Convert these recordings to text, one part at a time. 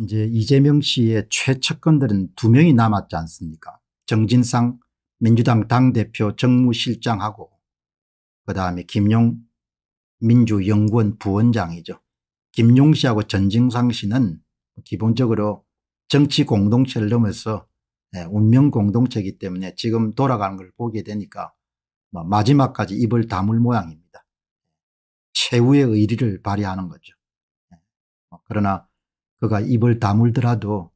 이제 이재명 씨의 최측근들은 두 명이 남았지 않습니까? 정진상 민주당 당대표 정무실장하고 그다음에 김용 민주연구원 부원장이죠. 김용 씨하고 전진상 씨는 기본적으로 정치 공동체를 넘어서 예, 운명 공동체이기 때문에 지금 돌아가는 걸 보게 되니까 뭐 마지막까지 입을 다물 모양입니다. 최후의 의리를 발휘하는 거죠. 예, 뭐 그러나 그가 입을 다물더라도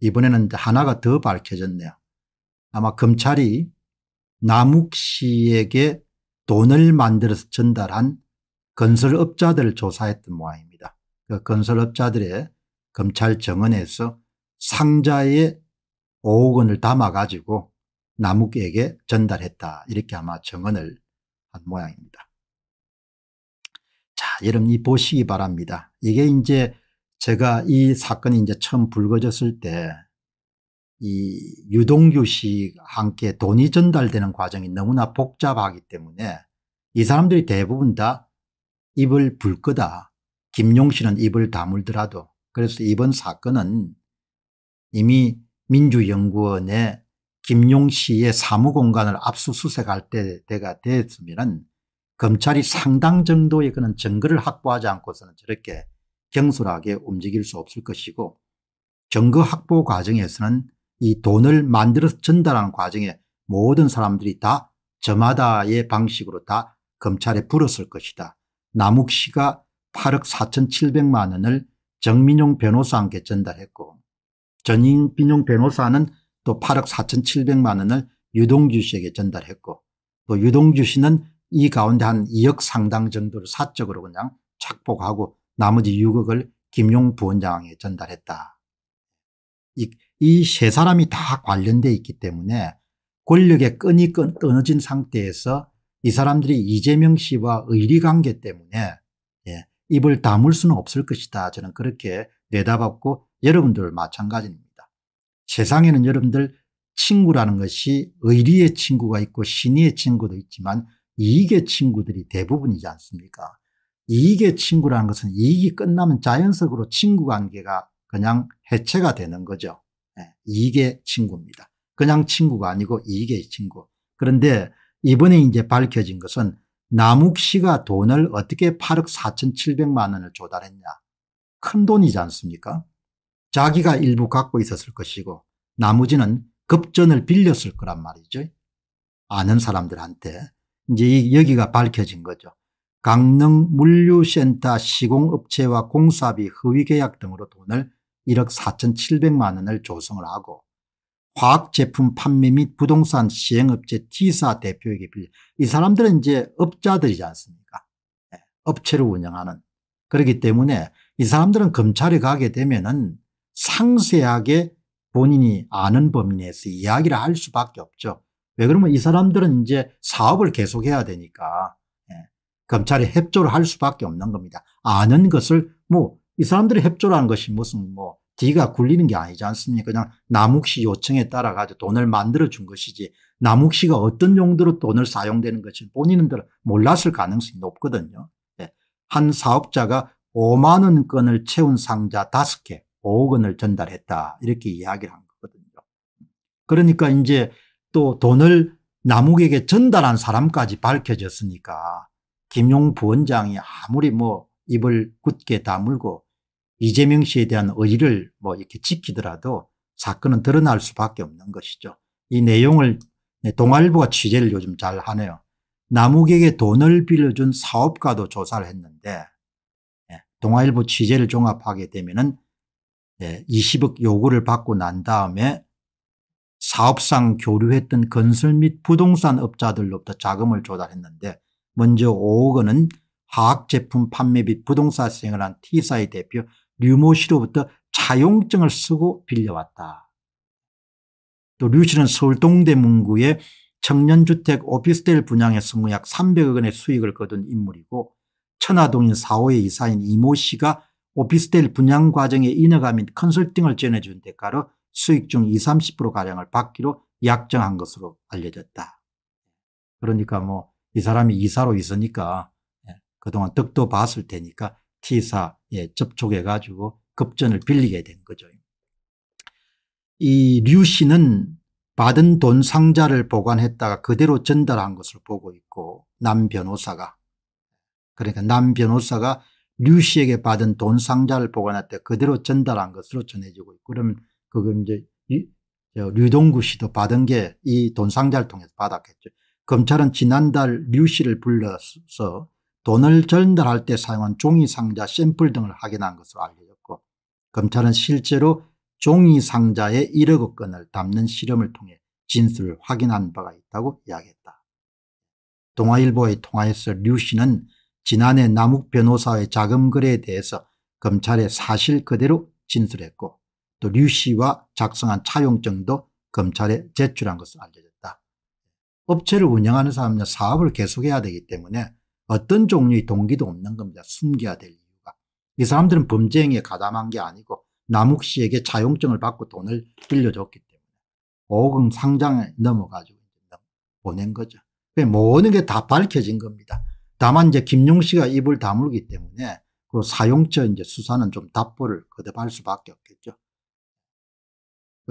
이번에는 하나가 더 밝혀졌네요. 아마 검찰이 남욱 씨에게 돈을 만들어서 전달한 건설업자들을 조사했던 모양입니다. 그 건설업자들의 검찰 정원에서 상자에 5억 원을 담아가지고 남욱에게 전달했다. 이렇게 아마 정언을 한 모양입니다. 자, 여러분 이 보시기 바랍니다. 이게 이제 제가 이 사건이 이제 처음 불거졌을 때 이 유동규 씨와 함께 돈이 전달되는 과정이 너무나 복잡하기 때문에 이 사람들이 대부분 다 입을 불 거다. 김용 씨는 입을 다물더라도 그래서 이번 사건은 이미 민주연구원에 김용 씨의 사무공간을 압수수색할 때가 됐으면 검찰이 상당 정도의 그런 증거를 확보하지 않고서는 저렇게 경솔하게 움직일 수 없을 것이고 정거 확보 과정에서는 이 돈을 만들어서 전달하는 과정에 모든 사람들이 다 저마다의 방식으로 다 검찰에 불었을 것이다. 남욱 씨가 8억 4,700만 원을 정민용 변호사한테 전달했고 전인빈용 변호사는 또 8억 4,700만 원을 유동주 씨에게 전달했고 또 유동주 씨는 이 가운데 한 2억 상당 정도를 사적으로 그냥 착복하고 나머지 6억을 김용 부원장에 전달했다. 이 세 사람이 다 관련돼 있기 때문에 권력의 끈이 끊어진 상태에서 이 사람들이 이재명 씨와 의리관계 때문에 예, 입을 다물 수는 없을 것이다. 저는 그렇게 내다봤고 여러분들 마찬가지입니다. 세상에는 여러분들 친구라는 것이 의리의 친구가 있고 신의의 친구도 있지만 이익의 친구들이 대부분이지 않습니까? 이익의 친구라는 것은 이익이 끝나면 자연적으로 친구 관계가 그냥 해체가 되는 거죠. 예, 이익의 친구입니다. 그냥 친구가 아니고 이익의 친구. 그런데 이번에 이제 밝혀진 것은 남욱 씨가 돈을 어떻게 8억 4,700만 원을 조달했냐. 큰 돈이지 않습니까? 자기가 일부 갖고 있었을 것이고 나머지는 급전을 빌렸을 거란 말이죠. 아는 사람들한테 이제 여기가 밝혀진 거죠. 강릉 물류센터 시공업체와 공사비 허위계약 등으로 돈을 1억 4,700만 원을 조성을 하고 화학제품 판매 및 부동산 시행업체 T사 대표에게 빌려 이 사람들은 이제 업자들이지 않습니까 네. 업체를 운영하는 그렇기 때문에 이 사람들은 검찰에 가게 되면 은 상세하게 본인이 아는 범위 내에서 이야기를 할 수밖에 없죠 왜 그러면 이 사람들은 이제 사업을 계속해야 되니까 검찰이 협조를 할 수밖에 없는 겁니다. 아는 것을 뭐 이 사람들이 협조라는 것이 무슨 뭐 뒤가 굴리는 게 아니지 않습니까? 그냥 남욱씨 요청에 따라 가지고 돈을 만들어 준 것이지 남욱씨가 어떤 용도로 돈을 사용되는 것인 본인들 몰랐을 가능성이 높거든요. 예. 한 사업자가 5만 원권을 채운 상자 5개 5억 원을 전달했다 이렇게 이야기를 한 거거든요. 그러니까 이제 또 돈을 남욱에게 전달한 사람까지 밝혀졌으니까 김용 부원장이 아무리 뭐 입을 굳게 다물고 이재명 씨에 대한 의지를 뭐 이렇게 지키더라도 사건은 드러날 수밖에 없는 것이죠. 이 내용을 네, 동아일보가 취재를 요즘 잘 하네요. 남욱에게 돈을 빌려준 사업가도 조사를 했는데 예, 동아일보 취재를 종합하게 되면은 20억 요구를 받고 난 다음에 사업상 교류했던 건설 및 부동산 업자들로부터 자금을 조달했는데 먼저 5억 원은 화학제품 판매 및 부동산생을 한 T사의 대표 류모 씨로부터 차용증을 쓰고 빌려왔다. 또 류 씨는 서울 동대문구의 청년주택 오피스텔 분양에서 무약 300억 원의 수익을 거둔 인물이고 천화동인 4호의 이사인 이모 씨가 오피스텔 분양 과정에 인허가 및 컨설팅을 전해준 대가로 수익 중 20, 30%가량을 받기로 약정한 것으로 알려졌다. 그러니까 뭐이 사람이 이사로 있으니까 예, 그동안 덕도 봤을 테니까 T사에 예, 접촉해가지고 급전을 빌리게 된 거죠. 이 류 씨는 받은 돈 상자를 보관했다가 그대로 전달한 것을 보고 있고 남 변호사가 그러니까 남 변호사가 류 씨에게 받은 돈 상자를 보관했다 그대로 전달한 것으로 전해지고 있고 그럼 그걸 이제 류동구 씨도 받은 게 이 돈 상자를 통해서 받았겠죠. 검찰은 지난달 류 씨를 불러서 돈을 전달할 때 사용한 종이 상자 샘플 등을 확인한 것으로 알려졌고 검찰은 실제로 종이 상자에 1억여 건을 담는 실험을 통해 진술을 확인한 바가 있다고 이야기했다. 동아일보의 통화에서 류 씨는 지난해 남욱 변호사의 자금 거래에 대해서 검찰에 사실 그대로 진술했고 또 류 씨와 작성한 차용증도 검찰에 제출한 것으로 알려졌다. 업체를 운영하는 사람은 사업을 계속해야 되기 때문에 어떤 종류의 동기도 없는 겁니다. 숨겨야 될 이유가. 이 사람들은 범죄 행위에 가담한 게 아니고 남욱 씨에게 자용증을 받고 돈을 빌려줬기 때문에 5억은 상장에 넘어가지고 보낸 거죠. 모든 게 다 밝혀진 겁니다. 다만 이제 김용 씨가 입을 다물기 때문에 그 사용처 이제 수사는 좀 답보를 거듭할 수밖에 없겠죠.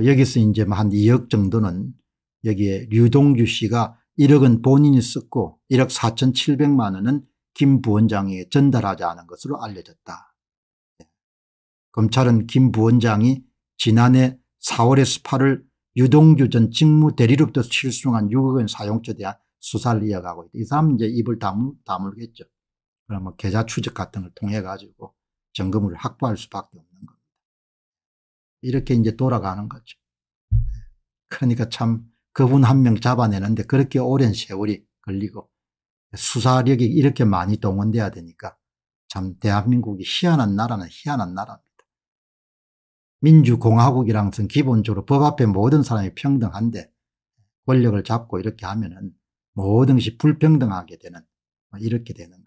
여기서 이제 한 2억 정도는 여기에 류동규 씨가 1억은 본인이 썼고 1억 4,700만 원은 김 부원장에게 전달하지 않은 것으로 알려졌다. 검찰은 김 부원장이 지난해 4월 18일 유동규 전 직무 대리로부터 실수한 6억 원 사용처에 대한 수사를 이어가고 있다. 이 사람은 이제 입을 다물, 다물겠죠. 그럼 뭐 계좌 추적 같은 걸 통해 가지고 정금을 확보할 수밖에 없는 겁니다. 이렇게 이제 돌아가는 거죠. 그러니까 참 그분 한 명 잡아내는데 그렇게 오랜 세월이 걸리고 수사력이 이렇게 많이 동원돼야 되니까 참 대한민국이 희한한 나라는 희한한 나라입니다. 민주공화국이랑은 기본적으로 법 앞에 모든 사람이 평등한데 권력을 잡고 이렇게 하면은 모든 것이 불평등하게 되는 뭐 이렇게 되는